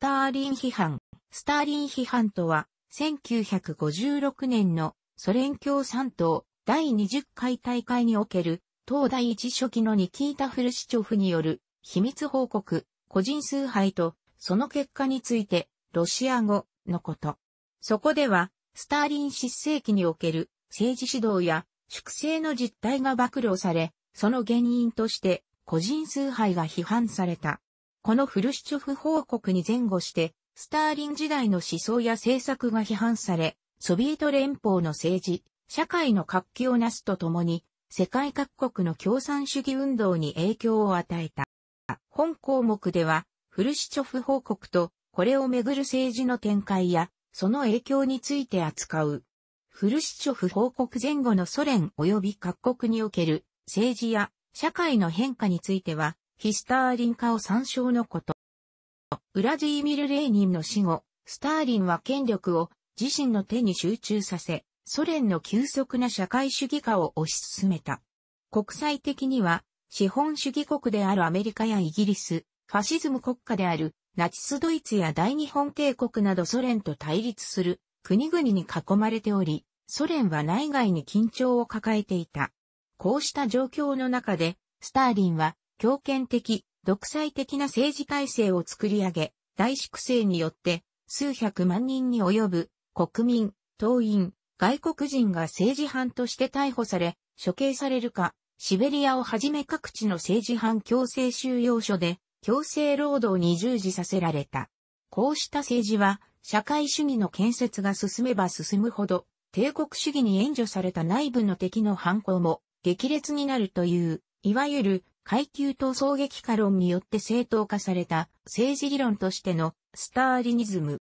スターリン批判。スターリン批判とは、1956年のソ連共産党第20回大会における、東大一初期のニキータ・フルシチョフによる秘密報告、個人崇拝と、その結果について、ロシア語のこと。そこでは、スターリン失政期における政治指導や粛清の実態が暴露され、その原因として個人崇拝が批判された。このフルシチョフ報告に前後して、スターリン時代の思想や政策が批判され、ソビエト連邦の政治、社会の活気をなすとともに、世界各国の共産主義運動に影響を与えた。本項目では、フルシチョフ報告と、これをめぐる政治の展開や、その影響について扱う。フルシチョフ報告前後のソ連及び各国における政治や社会の変化については、ヒスターリン化を参照のこと。ウラジーミル・レーニンの死後、スターリンは権力を自身の手に集中させ、ソ連の急速な社会主義化を推し進めた。国際的には、資本主義国であるアメリカやイギリス、ファシズム国家であるナチスドイツや大日本帝国などソ連と対立する国々に囲まれており、ソ連は内外に緊張を抱えていた。こうした状況の中で、スターリンは強権的、独裁的な政治体制を作り上げ、大粛清によって数百万人に及ぶ国民、党員、外国人が政治犯として逮捕され、処刑されるか、シベリアをはじめ各地の政治犯強制収容所で強制労働に従事させられた。こうした政治は社会主義の建設が進めば進むほど帝国主義に援助された内部の敵の犯行も激烈になるという、いわゆる階級と争撃化論によって正当化された政治理論としてのスターリニズム。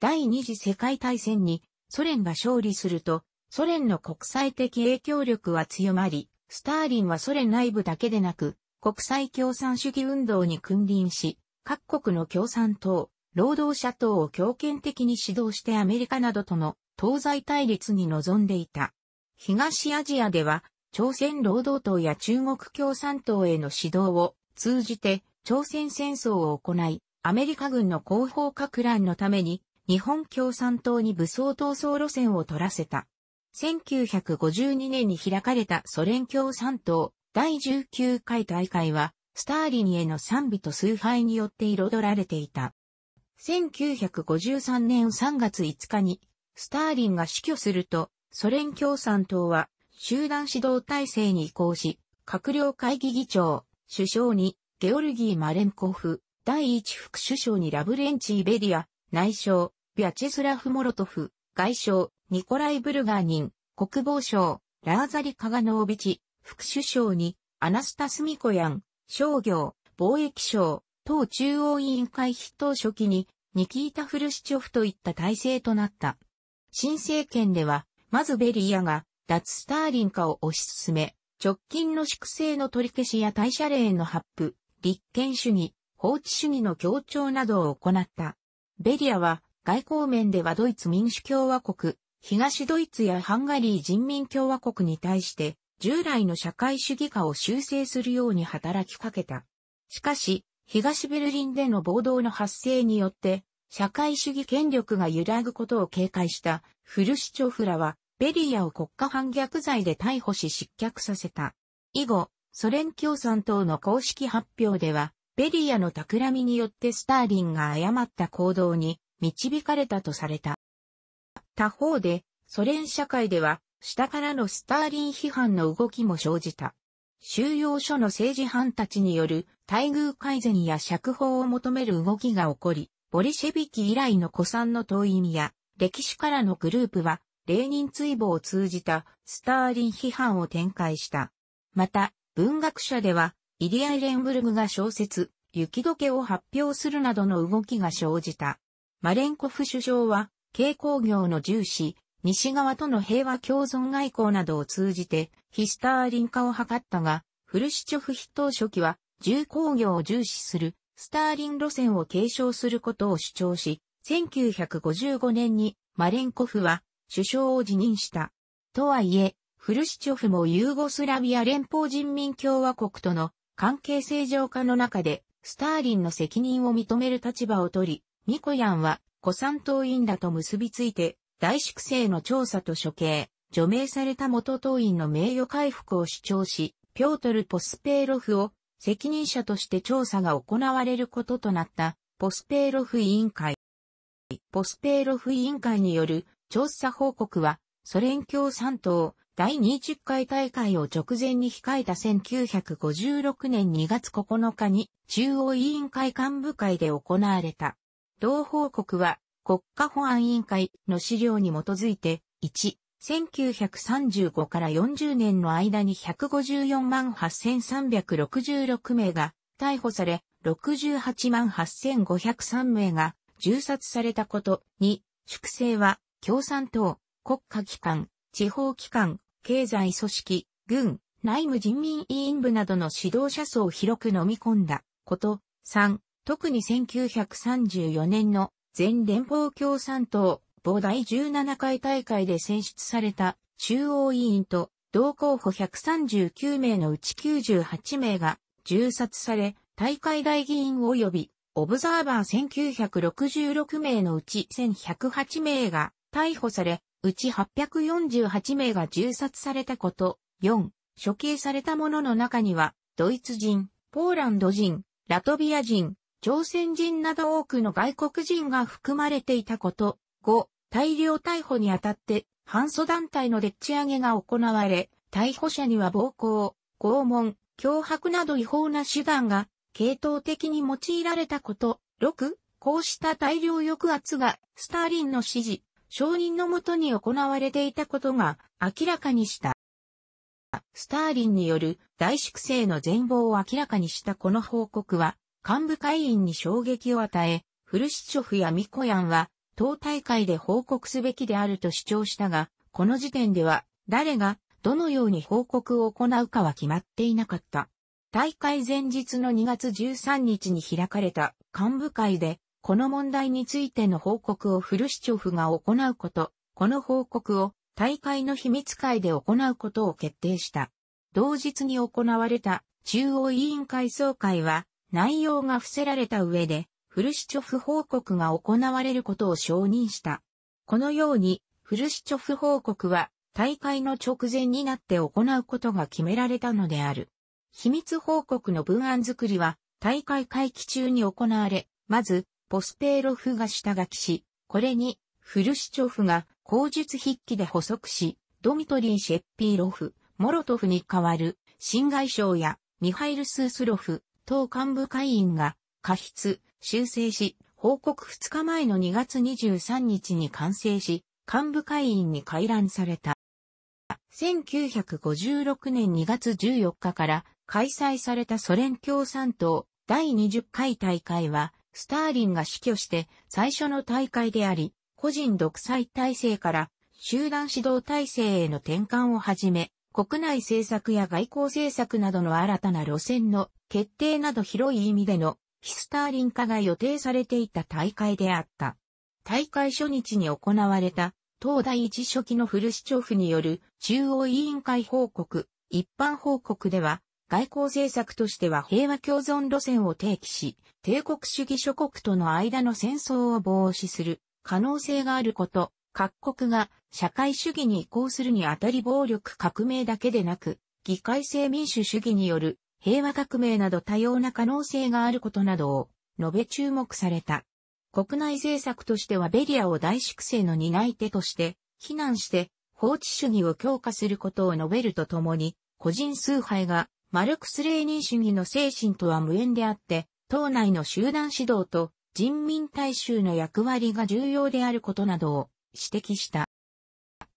第二次世界大戦にソ連が勝利すると、ソ連の国際的影響力は強まり、スターリンはソ連内部だけでなく、国際共産主義運動に君臨し、各国の共産党、労働者党を強権的に指導してアメリカなどとの東西対立に臨んでいた。東アジアでは朝鮮労働党や中国共産党への指導を通じて朝鮮戦争を行い、アメリカ軍の後方拡乱のために日本共産党に武装闘争路線を取らせた。1952年に開かれたソ連共産党第19回大会は、スターリンへの賛美と崇拝によって彩られていた。1953年3月5日に、スターリンが死去すると、ソ連共産党は集団指導体制に移行し、閣僚会議議長、首相にゲオルギー・マレンコフ、第一副首相にラブレンチ・イベリア、内相、ビャチェスラフ・モロトフ、外相、ニコライ・ブルガーニン、国防相、ラーザリ・カガノービチ、副首相にアナスタス・ミコヤン、商業、貿易省、党中央委員会筆頭書記にニキータ・フルシチョフといった体制となった。新政権では、まずベリアが脱スターリン化を推し進め、直近の粛清の取り消しや退社令の発布、立憲主義、法治主義の協調などを行った。ベリアは、外交面ではドイツ民主共和国、東ドイツやハンガリー人民共和国に対して、従来の社会主義化を修正するように働きかけた。しかし、東ベルリンでの暴動の発生によって、社会主義権力が揺らぐことを警戒したフルシチョフらは、ベリアを国家反逆罪で逮捕し失脚させた。以後、ソ連共産党の公式発表では、ベリアの企みによってスターリンが誤った行動に導かれたとされた。他方で、ソ連社会では、下からのスターリン批判の動きも生じた。収容所の政治犯たちによる待遇改善や釈放を求める動きが起こり、ボリシェビキ以来の古参の党員や歴史からのグループはレーニン追望を通じたスターリン批判を展開した。また、文学者では、イリア・レンブルグが小説、雪解けを発表するなどの動きが生じた。マレンコフ首相は、軽工業の重視、西側との平和共存外交などを通じて、非スターリン化を図ったが、フルシチョフ筆頭書記は、重工業を重視する、スターリン路線を継承することを主張し、1955年にマレンコフは首相を辞任した。とはいえ、フルシチョフもユーゴスラビア連邦人民共和国との関係正常化の中で、スターリンの責任を認める立場を取り、ミコヤンは、古参党員だと結びついて、大粛清の調査と処刑、除名された元党員の名誉回復を主張し、ピョートル・ポスペーロフを責任者として調査が行われることとなった、ポスペーロフ委員会。ポスペーロフ委員会による調査報告は、ソ連共産党第20回大会を直前に控えた1956年2月9日に中央委員会幹部会で行われた。同報告は国家保安委員会の資料に基づいて、1、1935から40年の間に154万8366名が逮捕され、68万8503名が銃殺されたこと。2、粛清は共産党、国家機関、地方機関、経済組織、軍、内務人民委員部などの指導者層を広く飲み込んだこと。3、特に1934年の全連邦共産党、某第17回大会で選出された中央委員と同候補139名のうち98名が銃殺され、大会大議員及びオブザーバー1966名のうち1108名が逮捕され、うち848名が銃殺されたこと、4、処刑された者の中には、ドイツ人、ポーランド人、ラトビア人、朝鮮人など多くの外国人が含まれていたこと、5、大量逮捕にあたって、反訴団体のでっち上げが行われ、逮捕者には暴行、拷問、脅迫など違法な手段が、系統的に用いられたこと、6、こうした大量抑圧が、スターリンの指示、証人のもとに行われていたことが明らかにした。スターリンによる大粛清の全貌を明らかにしたこの報告は、幹部会員に衝撃を与え、フルシチョフやミコヤンは、党大会で報告すべきであると主張したが、この時点では、誰が、どのように報告を行うかは決まっていなかった。大会前日の2月13日に開かれた幹部会で、この問題についての報告をフルシチョフが行うこと、この報告を大会の秘密会で行うことを決定した。同日に行われた中央委員会総会は内容が伏せられた上でフルシチョフ報告が行われることを承認した。このようにフルシチョフ報告は大会の直前になって行うことが決められたのである。秘密報告の文案作りは大会会期中に行われ、まずポステーロフが下書きし、これに、フルシチョフが口述筆記で補足し、ドミトリー・シェッピーロフ、モロトフに代わる、新外相や、ミハイル・スースロフ、党幹部会員が、過失、修正し、報告2日前の2月23日に完成し、幹部会員に回覧された。1956年2月14日から開催されたソ連共産党第20回大会はスターリンが死去して最初の大会であり、個人独裁体制から集団指導体制への転換をはじめ、国内政策や外交政策などの新たな路線の決定など広い意味での非スターリン化が予定されていた大会であった。大会初日に行われた東大一初期のフルシチョフによる中央委員会報告、一般報告では外交政策としては平和共存路線を提起し、帝国主義諸国との間の戦争を防止する可能性があること、各国が社会主義に移行するにあたり暴力革命だけでなく、議会制民主主義による平和革命など多様な可能性があることなどを述べ注目された。国内政策としてはベリアを大粛清の担い手として非難して法治主義を強化することを述べるとともに、個人崇拝がマルクス・レーニン主義の精神とは無縁であって、党内の集団指導と人民大衆の役割が重要であることなどを指摘した。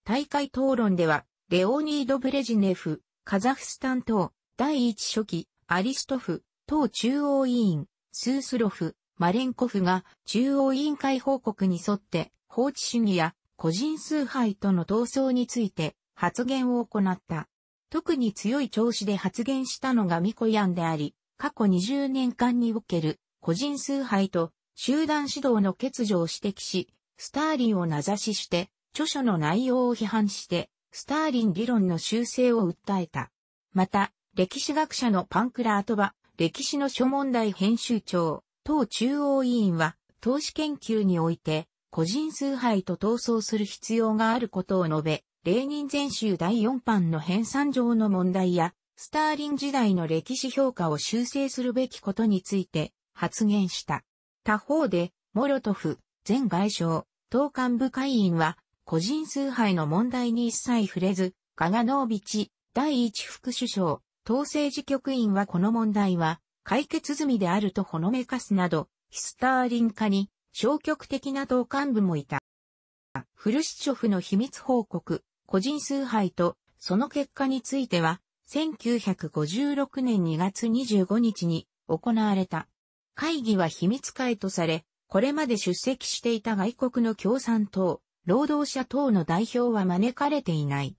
大会討論では、レオニード・ブレジネフ、カザフスタン党、第一書記、アリストフ、党中央委員、スースロフ、マレンコフが中央委員会報告に沿って法治主義や個人崇拝との闘争について発言を行った。特に強い調子で発言したのがミコヤンであり、過去20年間における個人崇拝と集団指導の欠如を指摘し、スターリンを名指しして、著書の内容を批判して、スターリン理論の修正を訴えた。また、歴史学者のパンクラートバ、歴史の諸問題編集長、党中央委員は、投資研究において、個人崇拝と闘争する必要があることを述べ、レーニン全集第4版の編纂上の問題や、スターリン時代の歴史評価を修正するべきことについて発言した。他方で、モロトフ、前外相、党幹部会員は、個人崇拝の問題に一切触れず、カガノービチ、第一副首相、党政治局員はこの問題は、解決済みであるとほのめかすなど、ヒスターリン化に消極的な党幹部もいた。フルシチョフの秘密報告、個人崇拝と、その結果については、1956年2月25日に行われた。会議は秘密会とされ、これまで出席していた外国の共産党、労働者党の代表は招かれていない。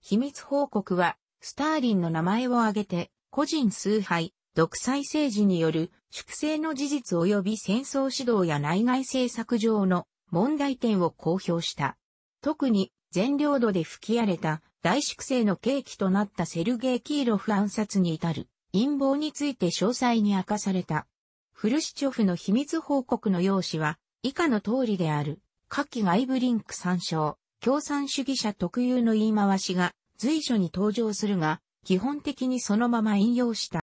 秘密報告は、スターリンの名前を挙げて、個人崇拝、独裁政治による粛清の事実及び戦争指導や内外政策上の問題点を公表した。特に全領土で吹き荒れた大粛清の契機となったセルゲイ・キーロフ暗殺に至る陰謀について詳細に明かされた。フルシチョフの秘密報告の用紙は以下の通りである。下記外部リンク参照。共産主義者特有の言い回しが随所に登場するが、基本的にそのまま引用した。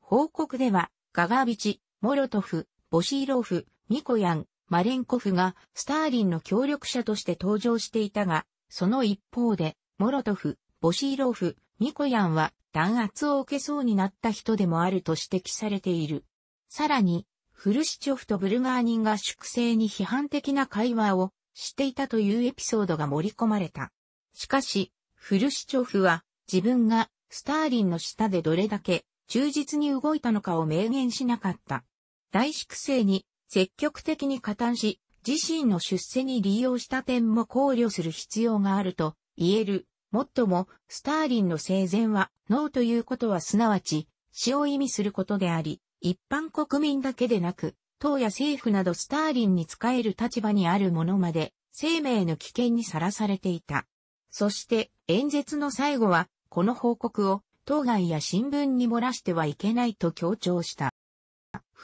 報告では、ガガービチ、モロトフ、ボシーローフ、ミコヤン、マレンコフがスターリンの協力者として登場していたが、その一方で、モロトフ、ボシーローフ、ミコヤンは弾圧を受けそうになった人でもあると指摘されている。さらに、フルシチョフとブルガーニンが粛清に批判的な会話をしていたというエピソードが盛り込まれた。しかし、フルシチョフは自分がスターリンの下でどれだけ忠実に動いたのかを明言しなかった。大粛清に積極的に加担し、自身の出世に利用した点も考慮する必要があると言える。もっとも、スターリンの生前は、ノーということはすなわち、死を意味することであり、一般国民だけでなく、党や政府などスターリンに仕える立場にある者まで、生命の危険にさらされていた。そして、演説の最後は、この報告を、当該や新聞に漏らしてはいけないと強調した。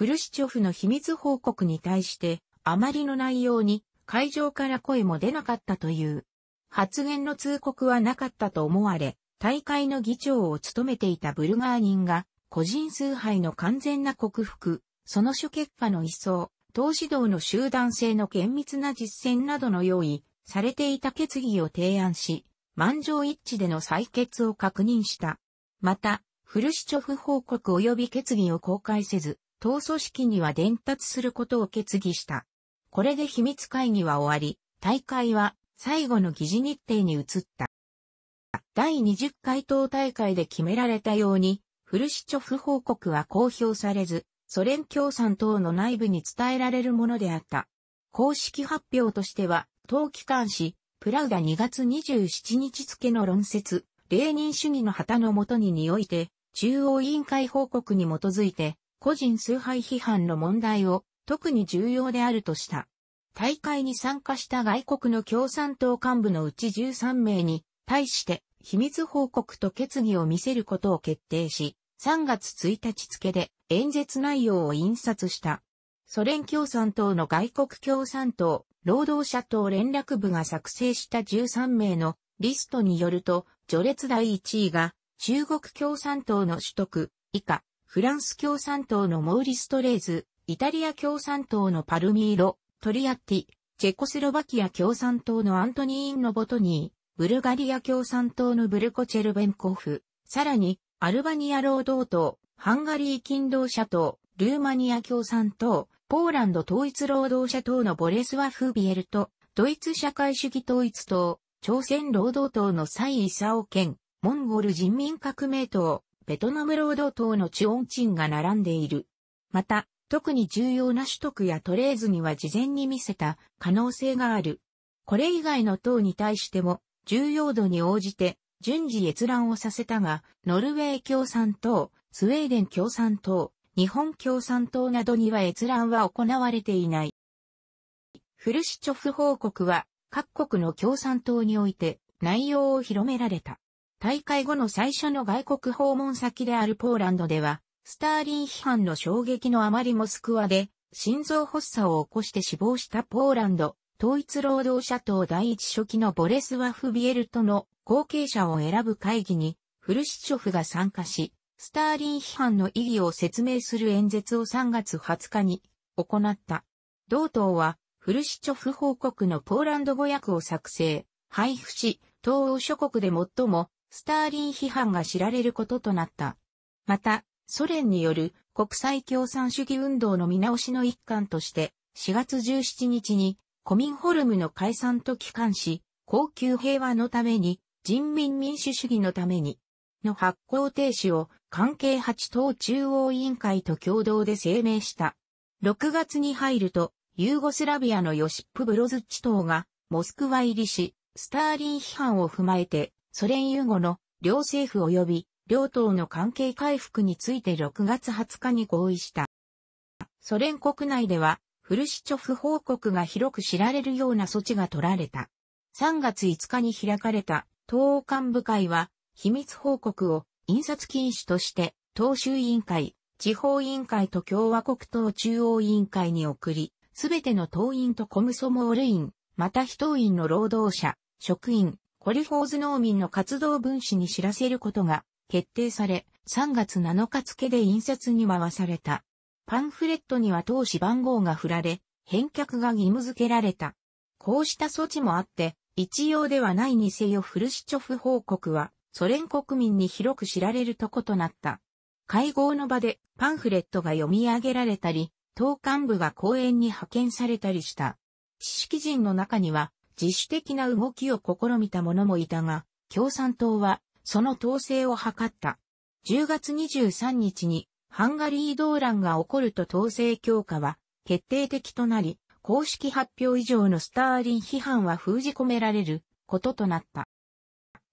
フルシチョフの秘密報告に対して、あまりの内容に会場から声も出なかったという。発言の通告はなかったと思われ、大会の議長を務めていたブルガーニンが、個人崇拝の完全な克服、その諸結果の一層、党指導の集団性の厳密な実践などの用意、されていた決議を提案し、満場一致での採決を確認した。また、フルシチョフ報告及び決議を公開せず、党組織には伝達することを決議した。これで秘密会議は終わり、大会は最後の議事日程に移った。第20回党大会で決められたように、フルシチョフ報告は公表されず、ソ連共産党の内部に伝えられるものであった。公式発表としては、党機関紙、プラウダ2月27日付の論説、レーニン主義の旗のもとににおいて、中央委員会報告に基づいて、個人崇拝批判の問題を特に重要であるとした。大会に参加した外国の共産党幹部のうち13名に対して秘密報告と決議を見せることを決定し、3月1日付で演説内容を印刷した。ソ連共産党の外国共産党、労働者党連絡部が作成した13名のリストによると、序列第1位が中国共産党の取得以下、フランス共産党のモーリストレーズ、イタリア共産党のパルミーロ、トリアッティ、チェコスロバキア共産党のアントニーン・のボトニー、ブルガリア共産党のブルコチェルベンコフ、さらに、アルバニア労働党、ハンガリー勤労者党、ルーマニア共産党、ポーランド統一労働者党のボレスワ・フービエルと、ドイツ社会主義統一党、朝鮮労働党のサイ・イサオ県、モンゴル人民革命党、ベトナム労働党のチオンチンが並んでいる。また、特に重要な取得やトレーズには事前に見せた可能性がある。これ以外の党に対しても、重要度に応じて順次閲覧をさせたが、ノルウェー共産党、スウェーデン共産党、日本共産党などには閲覧は行われていない。フルシチョフ報告は各国の共産党において内容を広められた。大会後の最初の外国訪問先であるポーランドでは、スターリン批判の衝撃のあまりモスクワで、心臓発作を起こして死亡したポーランド、統一労働者党第一書記のボレスワフ・ビエルとの後継者を選ぶ会議に、フルシチョフが参加し、スターリン批判の意義を説明する演説を3月20日に行った。同党は、フルシチョフ報告のポーランド語訳を作成、配布し、東欧諸国で最もスターリン批判が知られることとなった。また、ソ連による国際共産主義運動の見直しの一環として、4月17日に、コミンホルムの解散と帰還し、高級平和のために、人民民主主義のために、の発行停止を関係8党中央委員会と共同で声明した。6月に入ると、ユーゴスラビアのヨシップ・ブロズッチ党がモスクワ入りし、スターリン批判を踏まえてソ連融合の両政府及び両党の関係回復について6月20日に合意した。ソ連国内では、フルシチョフ報告が広く知られるような措置が取られた。3月5日に開かれた党幹部会は、秘密報告を印刷禁止として、党州委員会、地方委員会と共和国党中央委員会に送り、すべての党員とコムソモール員、また非党員の労働者、職員、コリフォーズ農民の活動分子に知らせることが決定され、3月7日付で印刷に回された。パンフレットには投資番号が振られ、返却が義務付けられた。こうした措置もあって、一様ではないにせよフルシチョフ報告は、ソ連国民に広く知られるとことなった。会合の場でパンフレットが読み上げられたり、党幹部が講演に派遣されたりした。知識人の中には、自主的な動きを試みた者もいたが、共産党はその統制を図った。10月23日にハンガリー動乱が起こると統制強化は決定的となり、公式発表以上のスターリン批判は封じ込められることとなった。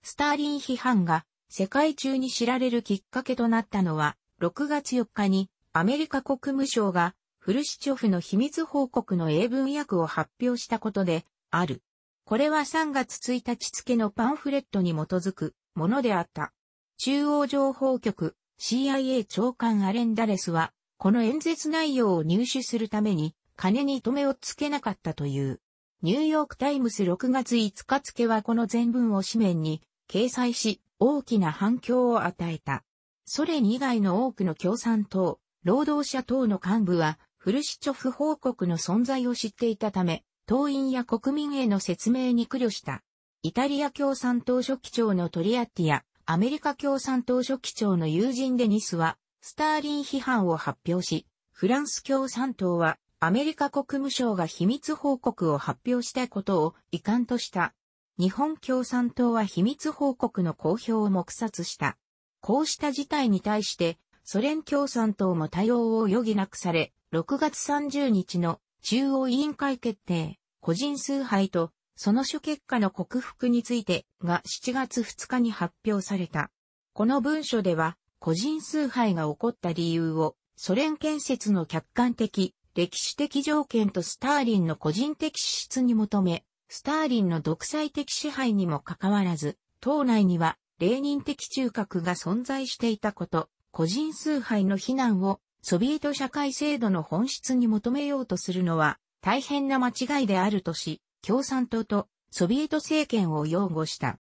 スターリン批判が世界中に知られるきっかけとなったのは、6月4日にアメリカ国務省がフルシチョフの秘密報告の英文訳を発表したことである。これは3月1日付のパンフレットに基づくものであった。中央情報局 CIA 長官アレンダレスは、この演説内容を入手するために、金に止めをつけなかったという。ニューヨークタイムス6月5日付はこの全文を紙面に掲載し、大きな反響を与えた。ソ連以外の多くの共産党、労働者党の幹部は、フルシチョフ報告の存在を知っていたため、党員や国民への説明に苦慮した。イタリア共産党書記長のトリアッティや、アメリカ共産党書記長の友人デニスは、スターリン批判を発表し、フランス共産党は、アメリカ国務省が秘密報告を発表したことを遺憾とした。日本共産党は秘密報告の公表を黙殺した。こうした事態に対して、ソ連共産党も対応を余儀なくされ、6月30日の中央委員会決定、個人崇拝と、その諸結果の克服についてが7月2日に発表された。この文書では、個人崇拝が起こった理由を、ソ連建設の客観的、歴史的条件とスターリンの個人的資質に求め、スターリンの独裁的支配にもかかわらず、党内には、霊人的中核が存在していたこと、個人崇拝の非難をソビエト社会制度の本質に求めようとするのは大変な間違いであるとし、共産党とソビエト政権を擁護した。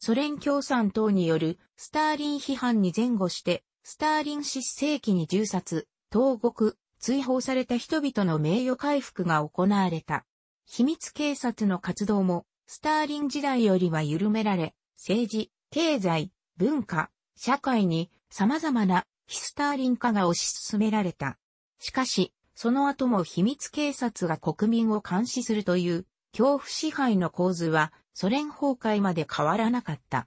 ソ連共産党によるスターリン批判に前後して、スターリン失政期に銃殺、投獄、追放された人々の名誉回復が行われた。秘密警察の活動も、スターリン時代よりは緩められ、政治、経済、文化、社会に様々なヒスターリン化が推し進められた。しかし、その後も秘密警察が国民を監視するという恐怖支配の構図はソ連崩壊まで変わらなかった。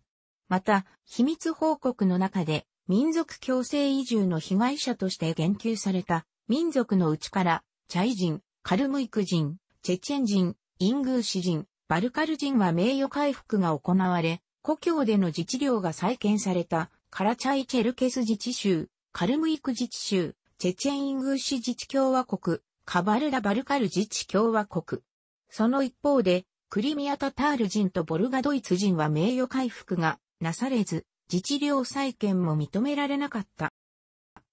また、秘密報告の中で民族強制移住の被害者として言及された民族のうちからチャイ人、カルムイク人、チェチェン人、イングーシ人、バルカル人は名誉回復が行われ、故郷での自治領が再建されたカラチャイチェルケス自治州、カルムイク自治州、チェチェンイングーシ自治共和国、カバルダ・バルカル自治共和国。その一方で、クリミア・タタール人とボルガドイツ人は名誉回復がなされず、自治領再建も認められなかった。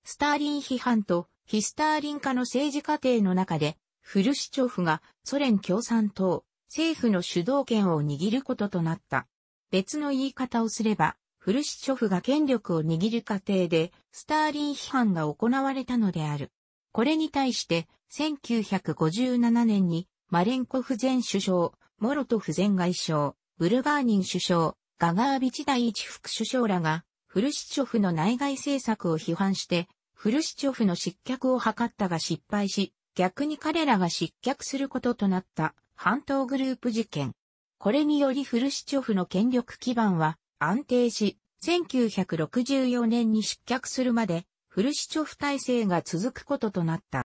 スターリン批判と非スターリン化の政治過程の中で、フルシチョフがソ連共産党、政府の主導権を握ることとなった。別の言い方をすれば、フルシチョフが権力を握る過程で、スターリン批判が行われたのである。これに対して、1957年に、マレンコフ前首相、モロトフ前外相、ブルガーニン首相、ガガービチ第一副首相らが、フルシチョフの内外政策を批判して、フルシチョフの失脚を図ったが失敗し、逆に彼らが失脚することとなった、半島グループ事件。これによりフルシチョフの権力基盤は安定し、1964年に失脚するまで、フルシチョフ体制が続くこととなった。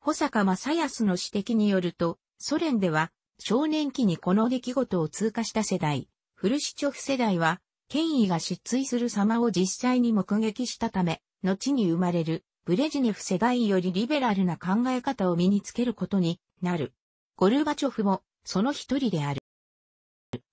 保坂正康の指摘によると、ソ連では、少年期にこの出来事を通過した世代、フルシチョフ世代は、権威が失墜する様を実際に目撃したため、後に生まれる、ブレジネフ世代よりリベラルな考え方を身につけることになる。ゴルバチョフも、その一人である。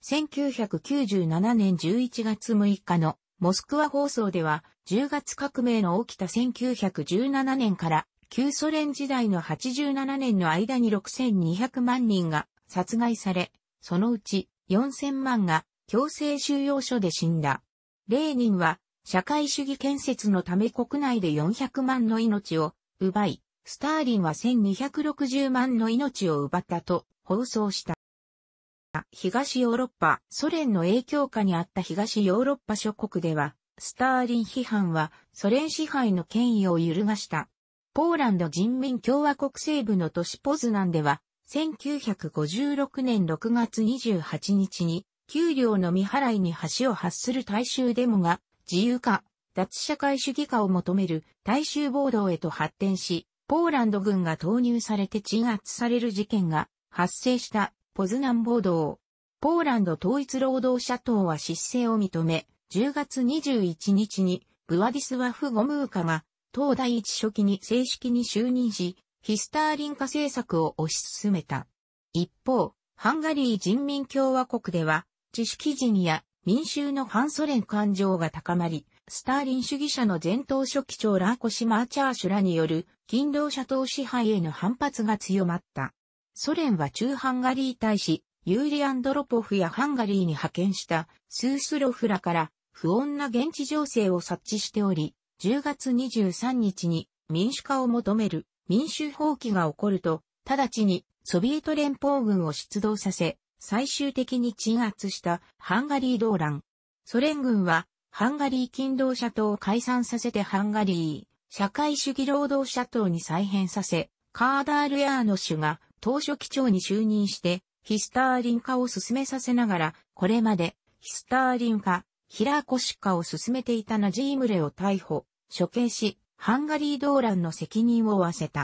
1997年11月6日のモスクワ放送では、10月革命の起きた1917年から旧ソ連時代の87年の間に6200万人が殺害され、そのうち4000万が強制収容所で死んだ。レーニンは社会主義建設のため国内で400万の命を奪い、スターリンは1260万の命を奪ったと放送した。東ヨーロッパ、ソ連の影響下にあった東ヨーロッパ諸国では、スターリン批判はソ連支配の権威を揺るがした。ポーランド人民共和国西部の都市ポズナンでは、1956年6月28日に、給料の未払いに橋を発する大衆デモが、自由化、脱社会主義化を求める大衆暴動へと発展し、ポーランド軍が投入されて鎮圧される事件が発生した。ポズナン暴動。ポーランド統一労働者党は失勢を認め、10月21日にブワディスワフ・ゴムーカが党第一書記に正式に就任し、ヒスターリン化政策を推し進めた。一方、ハンガリー人民共和国では、知識人や民衆の反ソ連感情が高まり、スターリン主義者の前頭書記長ラーコシマーチャーシュらによる勤労者党支配への反発が強まった。ソ連は中ハンガリー大使、ユーリ・アンドロポフやハンガリーに派遣したスースロフらから不穏な現地情勢を察知しており、10月23日に民主化を求める民主放棄が起こると、直ちにソビエト連邦軍を出動させ、最終的に鎮圧したハンガリー動乱。ソ連軍はハンガリー勤労者党を解散させてハンガリー社会主義労働者党に再編させ、カーダールヤーノ氏が当初機長に就任して、ヒスターリン化を進めさせながら、これまで、ヒスターリン化、ヒラーコシカを進めていたナジームレを逮捕、処刑し、ハンガリー動乱の責任を負わせた。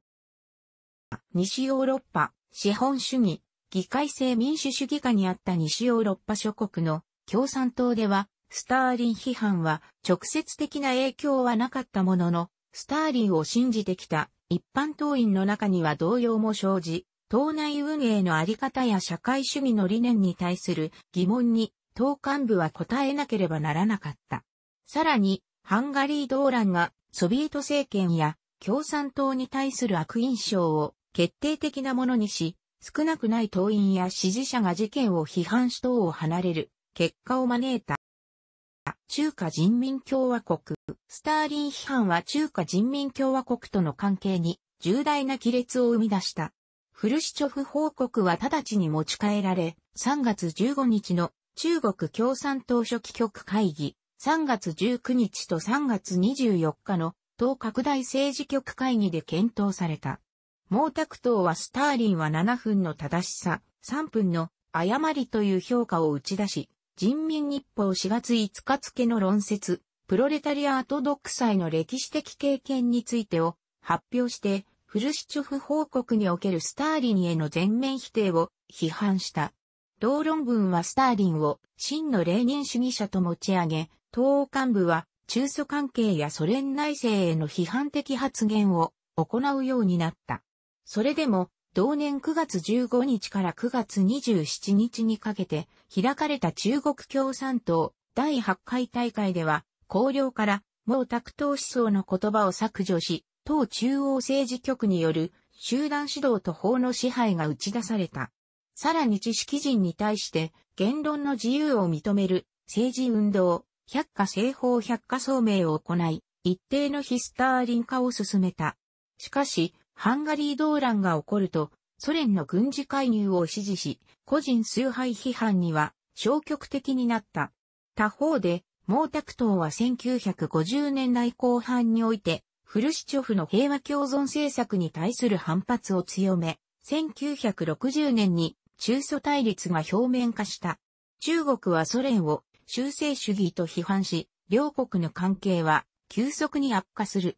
西ヨーロッパ、資本主義、議会制民主主義下にあった西ヨーロッパ諸国の共産党では、スターリン批判は直接的な影響はなかったものの、スターリンを信じてきた一般党員の中には動揺も生じ、党内運営のあり方や社会主義の理念に対する疑問に党幹部は答えなければならなかった。さらに、ハンガリー動乱がソビエト政権や共産党に対する悪印象を決定的なものにし、少なくない党員や支持者が事件を批判し党を離れる結果を招いた。中華人民共和国。スターリン批判は中華人民共和国との関係に重大な亀裂を生み出した。フルシチョフ報告は直ちに持ち帰られ、3月15日の中国共産党書記局会議、3月19日と3月24日の党拡大政治局会議で検討された。毛沢東はスターリンは7分の正しさ、3分の誤りという評価を打ち出し、人民日報4月5日付の論説、プロレタリアート独裁の歴史的経験についてを発表して、フルシチョフ報告におけるスターリンへの全面否定を批判した。同論文はスターリンを真の霊ー主義者と持ち上げ、東欧幹部は中ソ関係やソ連内政への批判的発言を行うようになった。それでも、同年9月15日から9月27日にかけて開かれた中国共産党第8回大会では、綱領から毛沢東思想の言葉を削除し、党中央政治局による集団指導と法の支配が打ち出された。さらに知識人に対して言論の自由を認める政治運動、百科政法百科聡明を行い、一定のヒスターリン化を進めた。しかし、ハンガリー動乱が起こると、ソ連の軍事介入を支持し、個人崇拝批判には消極的になった。他方で、毛沢東は1950年代後半において、フルシチョフの平和共存政策に対する反発を強め、1960年に中ソ対立が表面化した。中国はソ連を修正主義と批判し、両国の関係は急速に悪化する。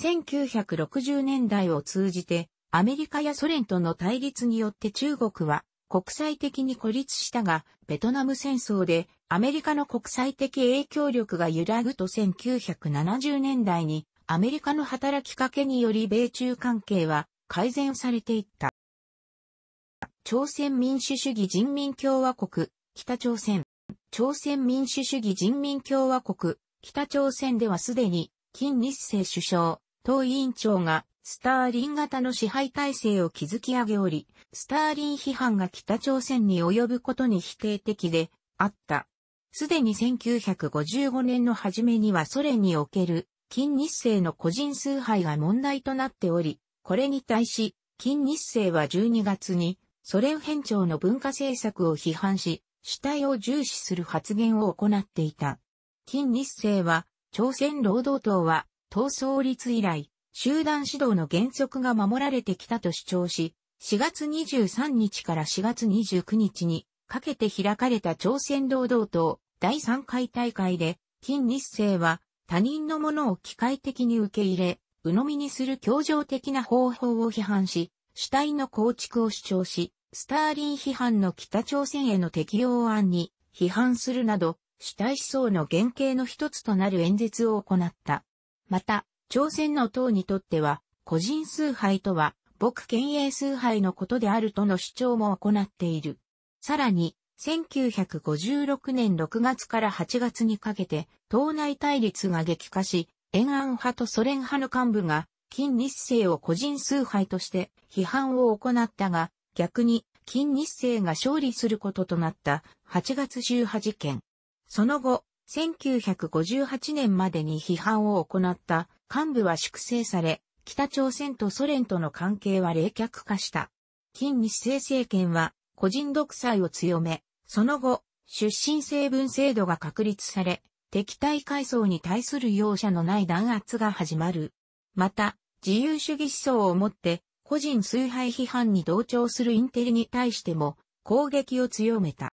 1960年代を通じて、アメリカやソ連との対立によって中国は国際的に孤立したが、ベトナム戦争でアメリカの国際的影響力が揺らぐと1970年代にアメリカの働きかけにより米中関係は改善されていった。朝鮮民主主義人民共和国、北朝鮮。朝鮮民主主義人民共和国、北朝鮮ではすでに、金日成首相、党委員長が、スターリン型の支配体制を築き上げおり、スターリン批判が北朝鮮に及ぶことに否定的であった。すでに1955年の初めにはソ連における金日成の個人崇拝が問題となっており、これに対し、金日成は12月に、ソ連編長の文化政策を批判し、主体を重視する発言を行っていた。金日成は、朝鮮労働党は、党創立以来、集団指導の原則が守られてきたと主張し、4月23日から4月29日にかけて開かれた朝鮮労働党第3回大会で、金日成は他人のものを機械的に受け入れ、鵜呑みにする協情的な方法を批判し、主体の構築を主張し、スターリン批判の北朝鮮への適用案に批判するなど、主体思想の原型の一つとなる演説を行った。また、朝鮮の党にとっては、個人崇拝とは、僕権営崇拝のことであるとの主張も行っている。さらに、1956年6月から8月にかけて、党内対立が激化し、延安派とソ連派の幹部が、金日成を個人崇拝として批判を行ったが、逆に金日成が勝利することとなった8月18件。その後、1958年までに批判を行った幹部は粛清され、北朝鮮とソ連との関係は冷却化した。金日成政権は個人独裁を強め、その後、出身成分制度が確立され、敵対階層に対する容赦のない弾圧が始まる。また、自由主義思想をもって、個人崇拝批判に同調するインテリに対しても、攻撃を強めた。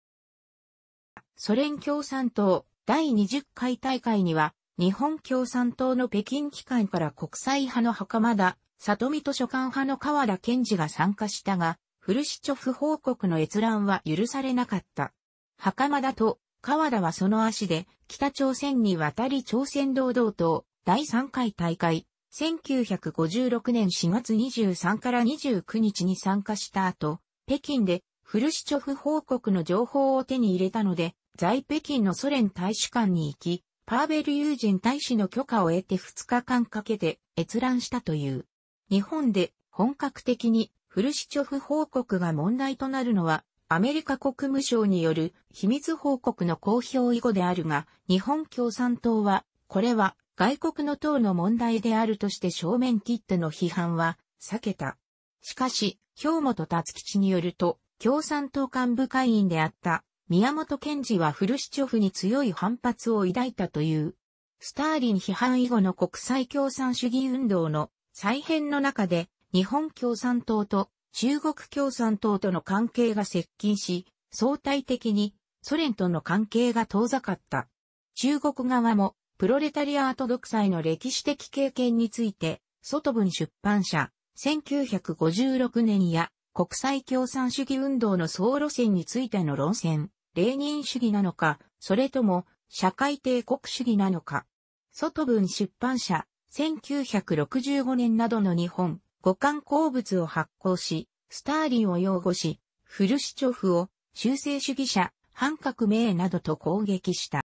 ソ連共産党第20回大会には、日本共産党の北京機関から国際派の袴田、里見図書館派の河田健二が参加したが、フルシチョフ報告の閲覧は許されなかった。袴田と川田はその足で北朝鮮に渡り朝鮮労働党第3回大会1956年4月23から29日に参加した後、北京でフルシチョフ報告の情報を手に入れたので、在北京のソ連大使館に行き、パーベル友人大使の許可を得て2日間かけて閲覧したという。日本で本格的にフルシチョフ報告が問題となるのは、アメリカ国務省による秘密報告の公表以後であるが、日本共産党は、これは外国の党の問題であるとして正面切っての批判は避けた。しかし、兵本達吉によると、共産党幹部会員であった宮本賢治はフルシチョフに強い反発を抱いたという。スターリン批判以後の国際共産主義運動の再編の中で日本共産党と中国共産党との関係が接近し、相対的にソ連との関係が遠ざかった。中国側もプロレタリアート独裁の歴史的経験について、外文出版社、1956年や国際共産主義運動の総路線についての論戦、レーニン主義なのか、それとも社会帝国主義なのか。外文出版社、1965年などの日本、五感鉱物を発行し、スターリンを擁護し、フルシチョフを修正主義者、反革命などと攻撃した。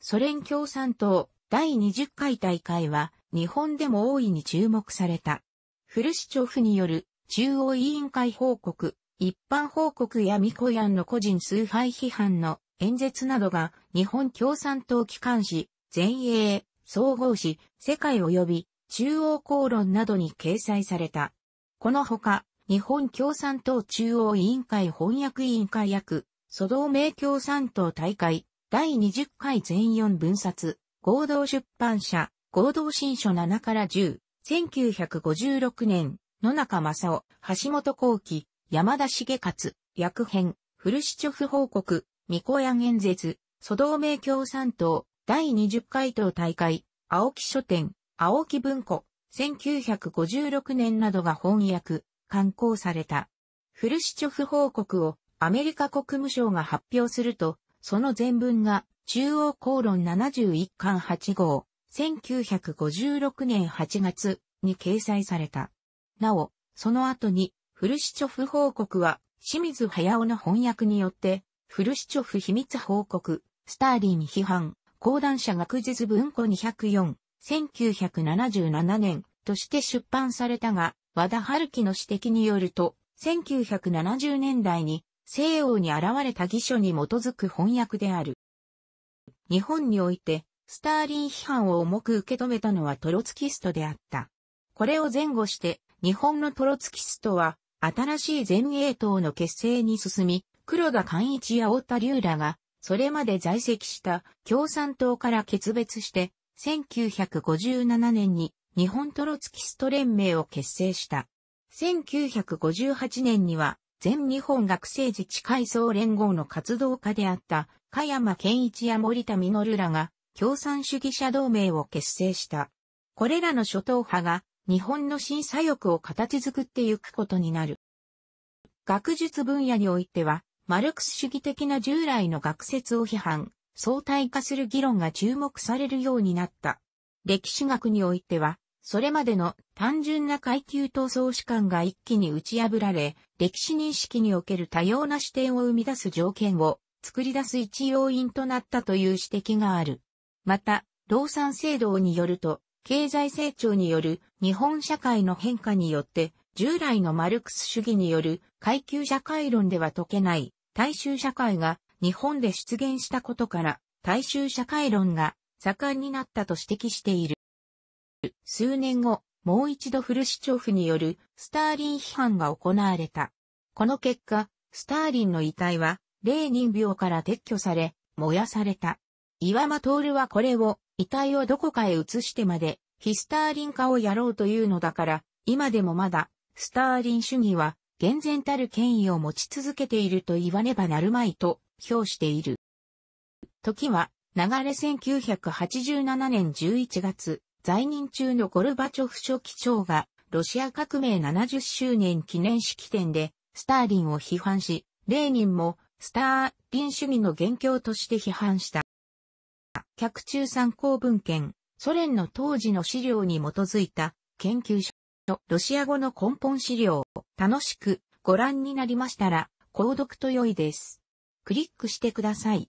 ソ連共産党第20回大会は日本でも大いに注目された。フルシチョフによる中央委員会報告、一般報告やミコヤンの個人崇拝批判の演説などが日本共産党機関紙、全英、総合紙、世界及び中央公論などに掲載された。このほか、日本共産党中央委員会翻訳委員会役、祖同盟共産党大会、第20回全4分冊、合同出版社、合同新書7から10、1956年、野中正夫、橋本幸喜、山田茂勝、役編、フルシチョフ報告、ミコヤン演説、祖同盟共産党、第20回党大会、青木書店、青木文庫、1956年などが翻訳、刊行された。フルシチョフ報告をアメリカ国務省が発表すると、その全文が中央公論71巻8号、1956年8月に掲載された。なお、その後にフルシチョフ報告は清水早尾の翻訳によって、フルシチョフ秘密報告、スターリン批判、講談社学術文庫204、1977年として出版されたが、和田春樹の指摘によると、1970年代に西洋に現れた義書に基づく翻訳である。日本において、スターリン批判を重く受け止めたのはトロツキストであった。これを前後して、日本のトロツキストは、新しい前衛党の結成に進み、黒田寛一や太田龍らが、それまで在籍した共産党から決別して、1957年に日本トロツキスト連盟を結成した。1958年には全日本学生自治会総連合の活動家であった加山健一や森田実らが共産主義者同盟を結成した。これらの諸党派が日本の審査欲を形作ってゆくことになる。学術分野においては、マルクス主義的な従来の学説を批判、相対化する議論が注目されるようになった。歴史学においては、それまでの単純な階級闘争史観が一気に打ち破られ、歴史認識における多様な視点を生み出す条件を作り出す一要因となったという指摘がある。また、労産制度によると、経済成長による日本社会の変化によって、従来のマルクス主義による階級社会論では解けない大衆社会が日本で出現したことから、大衆社会論が盛んになったと指摘している。数年後、もう一度フルシチョフによるスターリン批判が行われた。この結果、スターリンの遺体は、レーニン病から撤去され、燃やされた。岩間徹はこれを、遺体をどこかへ移してまで、非スターリン化をやろうというのだから、今でもまだ、スターリン主義は、厳然たる権威を持ち続けていると言わねばなるまいと評している。時は、流れ1987年11月、在任中のゴルバチョフ書記長が、ロシア革命70周年記念式典で、スターリンを批判し、レーニンも、スターリン主義の元凶として批判した。客中参考文献、ソ連の当時の資料に基づいた研究所、ロシア語の根本資料、を、楽しくご覧になりましたら、購読と良いです。クリックしてください。